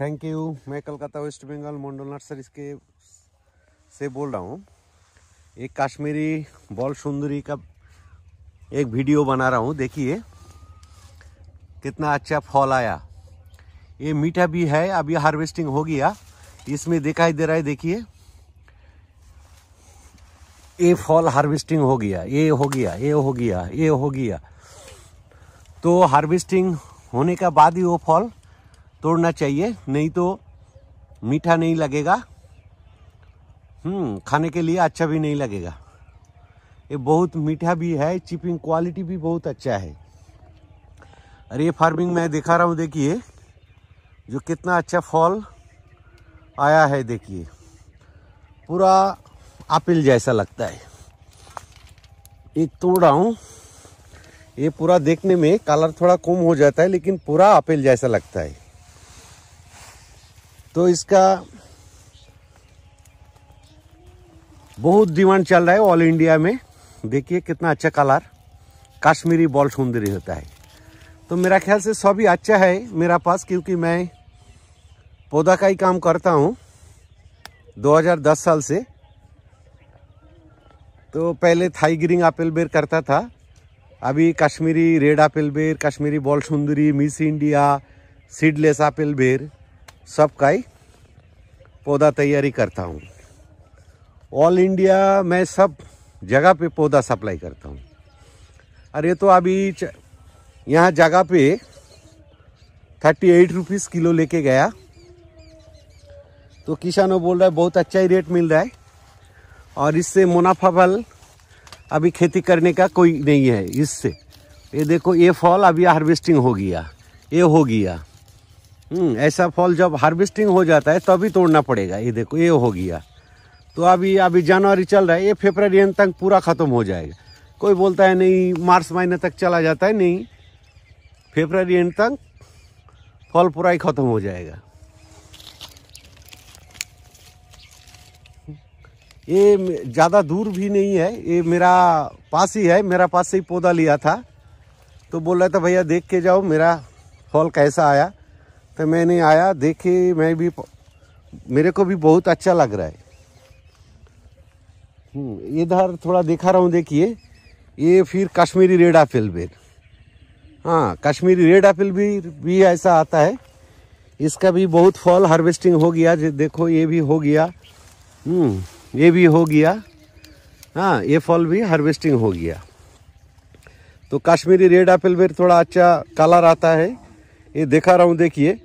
Thank you मैं Calcutta west Bengal Mandal nursery के से बोल रहा हूँ एक कश्मीरी बॉल सुंदरी का एक वीडियो बना रहा हूँ देखिए कितना अच्छा फॉल आया ये मीठा भी है अभी हार्वेस्टिंग हो गया इसमें दिखाई दे रहा है देखिए ये फॉल हार्वेस्टिंग हो गया ये हो गया ये हो गया ये हो गया तो हार्वेस्टिंग होने का बाद ही वो फॉल तोड़ना चाहिए नहीं तो मीठा नहीं लगेगा हम्म, खाने के लिए अच्छा भी नहीं लगेगा ये बहुत मीठा भी है चिपिंग क्वालिटी भी बहुत अच्छा है अरे ये फार्मिंग मैं दिखा रहा हूँ देखिए जो कितना अच्छा फॉल आया है देखिए पूरा आपिल जैसा लगता है एक तोड़ रहा हूँ ये पूरा देखने में कलर थोड़ा कम हो जाता है लेकिन पूरा आपिल जैसा लगता है तो इसका बहुत डिमांड चल रहा है ऑल इंडिया में देखिए कितना अच्छा कलर कश्मीरी बॉल सुंदरी होता है तो मेरा ख्याल से सभी अच्छा है मेरा पास क्योंकि मैं पौधा का ही काम करता हूँ 2010 साल से तो पहले थाई ग्रीन एप्पल बेर करता था अभी कश्मीरी रेड एप्पल बेर कश्मीरी बॉल सुंदरी मिस इंडिया सीडलेस एप्पल बेर सब का ही पौधा तैयारी करता हूँ ऑल इंडिया में सब जगह पे पौधा सप्लाई करता हूँ अरे तो अभी यहाँ जगह पे थर्टी एट रुपीज़ किलो लेके गया तो किसानों बोल रहा है बहुत अच्छा ही रेट मिल रहा है और इससे मुनाफा फल अभी खेती करने का कोई नहीं है इससे ये देखो ये फल अभी हार्वेस्टिंग हो गया ये हो गया हम्म, ऐसा फल जब हार्वेस्टिंग हो जाता है तभी तोड़ना पड़ेगा ये देखो ये हो गया तो अभी अभी जनवरी चल रहा है ये फेबररी एंड तक पूरा ख़त्म हो जाएगा कोई बोलता है नहीं मार्च महीने तक चला जाता है नहीं फेबररी एंड तक फल पूरा ही ख़त्म हो जाएगा ये ज़्यादा दूर भी नहीं है ये मेरा पास ही है मेरा पास से ही पौधा लिया था तो बोल रहा था भैया देख के जाओ मेरा फल कैसा आया तो मैंने आया देखे मैं भी मेरे को भी बहुत अच्छा लग रहा है हम्म, इधर थोड़ा दिखा रहा हूँ देखिए ये फिर कश्मीरी रेड एप्पल बेर हाँ कश्मीरी रेड एप्पल भी भी ऐसा आता है इसका भी बहुत फॉल हार्वेस्टिंग हो गया देखो ये भी हो गया हम्म, ये भी हो गया हाँ ये फॉल भी हार्वेस्टिंग हो गया तो कश्मीरी रेड एप्पल बेर थोड़ा अच्छा कलर आता है ये दिखा रहा हूँ देखिए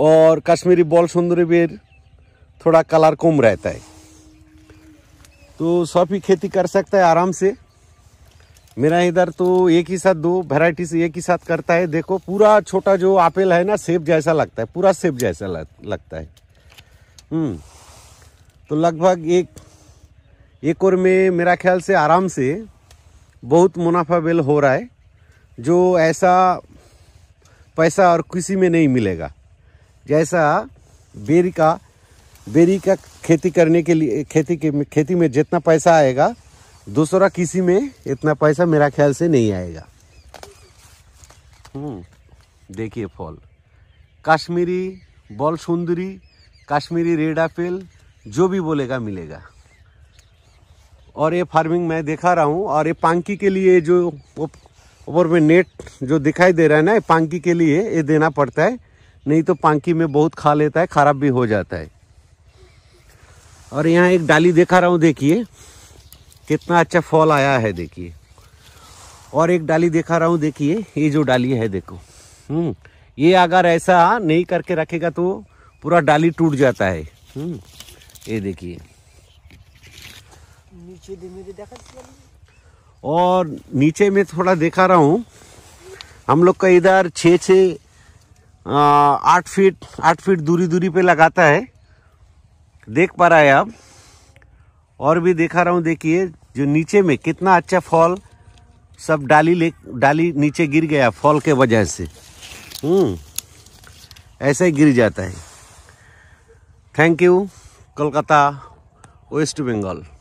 और कश्मीरी बॉल सुंदरी बेर थोड़ा कलर कम रहता है तो सब ही खेती कर सकता है आराम से मेरा इधर तो एक ही साथ दो वेराइटी से एक ही साथ करता है देखो पूरा छोटा जो आपेल है ना सेब जैसा लगता है पूरा सेब जैसा लगता है हम्म। तो लगभग एक एक और में मेरा ख्याल से आराम से बहुत मुनाफा बेल हो रहा है जो ऐसा पैसा और किसी में नहीं मिलेगा जैसा बेरी का बेरी का खेती करने के लिए खेती के खेती में जितना पैसा आएगा दूसरा किसी में इतना पैसा मेरा ख्याल से नहीं आएगा हम्म, देखिए फॉल कश्मीरी बॉल सुंदरी कश्मीरी रेड एपेल जो भी बोलेगा मिलेगा और ये फार्मिंग मैं देखा रहा हूँ और ये पांकी के लिए जो ऊपर में नेट जो दिखाई दे रहा है ना ये पांकी के लिए ये देना पड़ता है नहीं तो पांकी में बहुत खा लेता है खराब भी हो जाता है और यहाँ एक डाली दिखा रहा हूँ देखिए कितना अच्छा फॉल आया है देखिए और एक डाली दिखा रहा हूँ देखिए ये जो डाली है देखो हम्म ये अगर ऐसा नहीं करके रखेगा तो पूरा डाली टूट जाता है हम्म ये देखिए और नीचे में थोड़ा देखा रहा हूँ हम लोग का इधर छः छः आठ फीट आठ फीट दूरी दूरी पे लगाता है देख पा रहा है आप और भी देखा रहा हूँ देखिए जो नीचे में कितना अच्छा फॉल सब डाली ले डाली नीचे गिर गया फॉल के वजह से हम्म, ऐसा ही गिर जाता है thank you Kolkata west Bengal